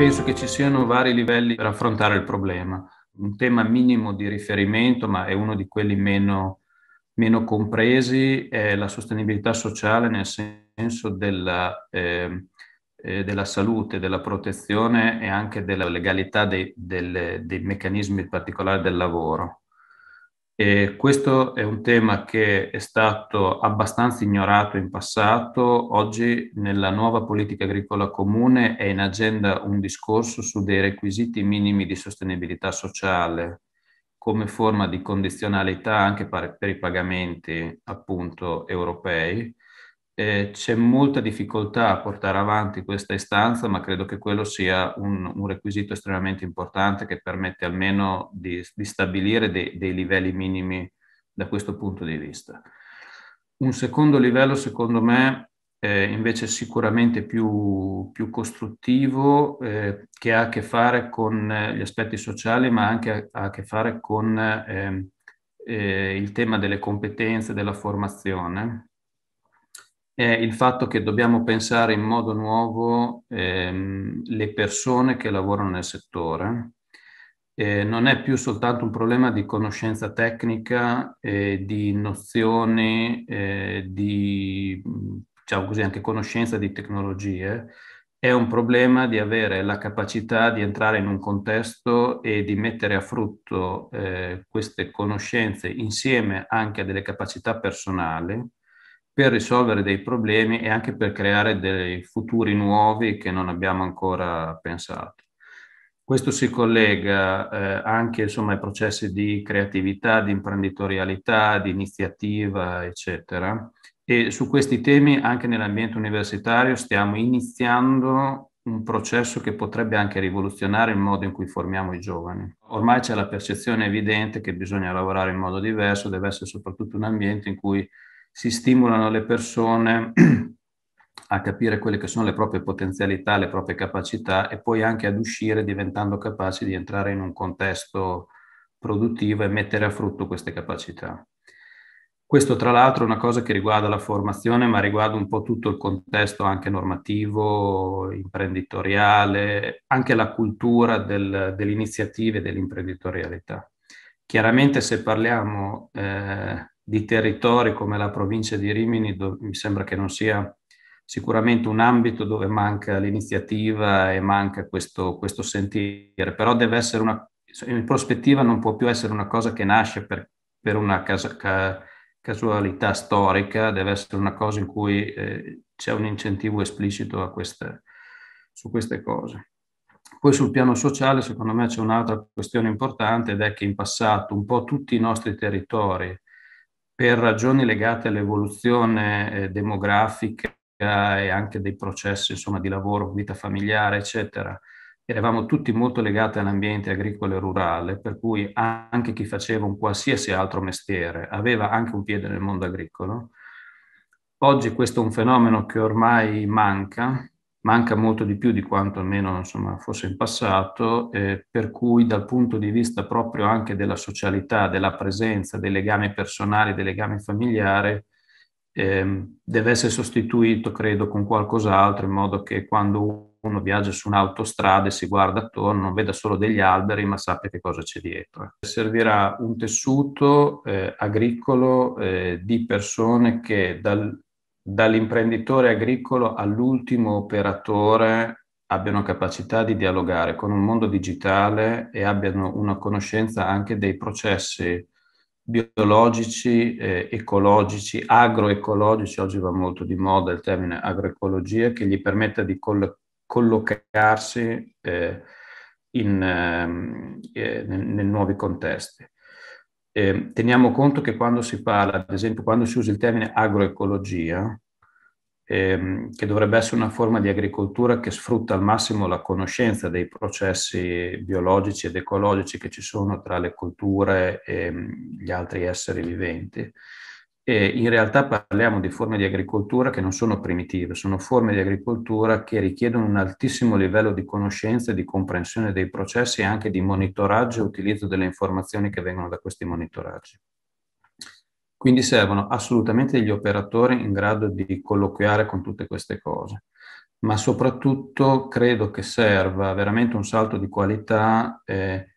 penso che ci siano vari livelli per affrontare il problema. Un tema minimo di riferimento, ma è uno di quelli meno, meno compresi, è la sostenibilità sociale nel senso della, ehm, eh, della salute, della protezione e anche della legalità dei, delle, dei meccanismi particolari del lavoro. E questo è un tema che è stato abbastanza ignorato in passato, oggi nella nuova politica agricola comune è in agenda un discorso su dei requisiti minimi di sostenibilità sociale come forma di condizionalità anche per, per i pagamenti appunto europei eh, c'è molta difficoltà a portare avanti questa istanza, ma credo che quello sia un, un requisito estremamente importante che permette almeno di, di stabilire de, dei livelli minimi da questo punto di vista. Un secondo livello, secondo me, eh, invece sicuramente più, più costruttivo, eh, che ha a che fare con eh, gli aspetti sociali, ma anche ha a che fare con ehm, eh, il tema delle competenze, della formazione, è il fatto che dobbiamo pensare in modo nuovo ehm, le persone che lavorano nel settore. Eh, non è più soltanto un problema di conoscenza tecnica, eh, di nozioni, eh, di diciamo così, anche conoscenza di tecnologie, è un problema di avere la capacità di entrare in un contesto e di mettere a frutto eh, queste conoscenze insieme anche a delle capacità personali per risolvere dei problemi e anche per creare dei futuri nuovi che non abbiamo ancora pensato. Questo si collega eh, anche insomma, ai processi di creatività, di imprenditorialità, di iniziativa, eccetera. E su questi temi anche nell'ambiente universitario stiamo iniziando un processo che potrebbe anche rivoluzionare il modo in cui formiamo i giovani. Ormai c'è la percezione evidente che bisogna lavorare in modo diverso, deve essere soprattutto un ambiente in cui si stimolano le persone a capire quelle che sono le proprie potenzialità, le proprie capacità e poi anche ad uscire diventando capaci di entrare in un contesto produttivo e mettere a frutto queste capacità. Questo tra l'altro è una cosa che riguarda la formazione, ma riguarda un po' tutto il contesto anche normativo, imprenditoriale, anche la cultura del, dell'iniziativa e dell'imprenditorialità. Chiaramente se parliamo eh, di territori come la provincia di Rimini do, mi sembra che non sia sicuramente un ambito dove manca l'iniziativa e manca questo, questo sentire, però deve essere una, in prospettiva non può più essere una cosa che nasce per, per una casa, ca, casualità storica, deve essere una cosa in cui eh, c'è un incentivo esplicito queste, su queste cose. Poi sul piano sociale, secondo me, c'è un'altra questione importante ed è che in passato un po' tutti i nostri territori, per ragioni legate all'evoluzione eh, demografica e anche dei processi insomma, di lavoro, vita familiare, eccetera. Eravamo tutti molto legati all'ambiente agricolo e rurale, per cui anche chi faceva un qualsiasi altro mestiere aveva anche un piede nel mondo agricolo. Oggi questo è un fenomeno che ormai manca, manca molto di più di quanto almeno insomma, fosse in passato, eh, per cui dal punto di vista proprio anche della socialità, della presenza, dei legami personali, dei legami familiari, eh, deve essere sostituito, credo, con qualcos'altro, in modo che quando uno viaggia su un'autostrada e si guarda attorno, non veda solo degli alberi, ma sappia che cosa c'è dietro. Servirà un tessuto eh, agricolo eh, di persone che dal, dall'imprenditore agricolo all'ultimo operatore abbiano capacità di dialogare con un mondo digitale e abbiano una conoscenza anche dei processi biologici, eh, ecologici, agroecologici, oggi va molto di moda il termine agroecologia, che gli permetta di coll- collocarsi eh, in, ehm, eh, nei, nuovi contesti eh, teniamo conto che quando si parla, ad esempio quando si usa il termine agroecologia, ehm, che dovrebbe essere una forma di agricoltura che sfrutta al massimo la conoscenza dei processi biologici ed ecologici che ci sono tra le colture e mm, gli altri esseri viventi, eh, in realtà parliamo di forme di agricoltura che non sono primitive, sono forme di agricoltura che richiedono un altissimo livello di conoscenza e di comprensione dei processi e anche di monitoraggio e utilizzo delle informazioni che vengono da questi monitoraggi. Quindi servono assolutamente degli operatori in grado di colloquiare con tutte queste cose ma soprattutto credo che serva veramente un salto di qualità eh,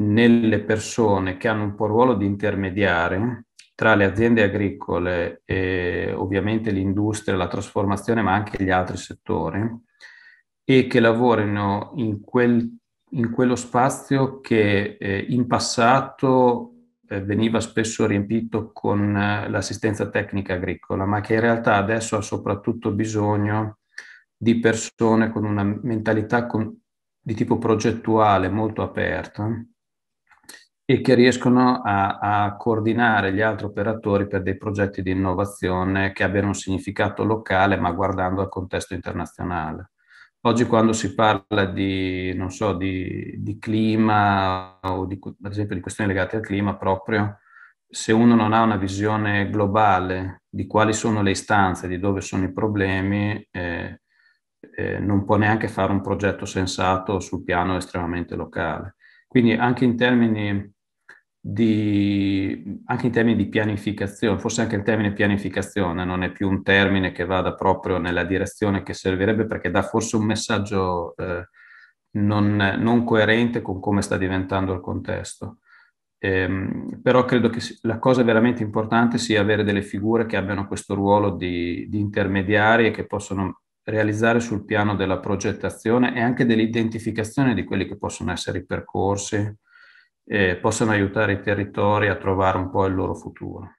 nelle persone che hanno un po' il ruolo di intermediari tra le aziende agricole e ovviamente l'industria, la trasformazione, ma anche gli altri settori, e che lavorino in, quel, in quello spazio che eh, in passato eh, veniva spesso riempito con eh, l'assistenza tecnica agricola, ma che in realtà adesso ha soprattutto bisogno di persone con una mentalità con, di tipo progettuale molto aperta, e che riescono a, a, coordinare gli altri operatori per dei progetti di innovazione che abbiano un significato locale ma guardando al contesto internazionale. Oggi quando si parla di, so, di, di clima o di, ad esempio di questioni legate al clima proprio, se uno non ha una visione globale di quali sono le istanze, di dove sono i problemi, eh, eh, non può neanche fare un progetto sensato sul piano estremamente locale. Quindi anche in termini di, anche in termini di pianificazione, forse anche il termine pianificazione non è più un termine che vada proprio nella direzione che servirebbe perché dà forse un messaggio eh, non, non, coerente con come sta diventando il contesto. Ehm, però credo che la cosa veramente importante sia avere delle figure che abbiano questo ruolo di, di intermediari e che possono realizzare sul piano della progettazione e anche dell'identificazione di quelli che possono essere i percorsi, eh, possano aiutare i territori a trovare un po' il loro futuro.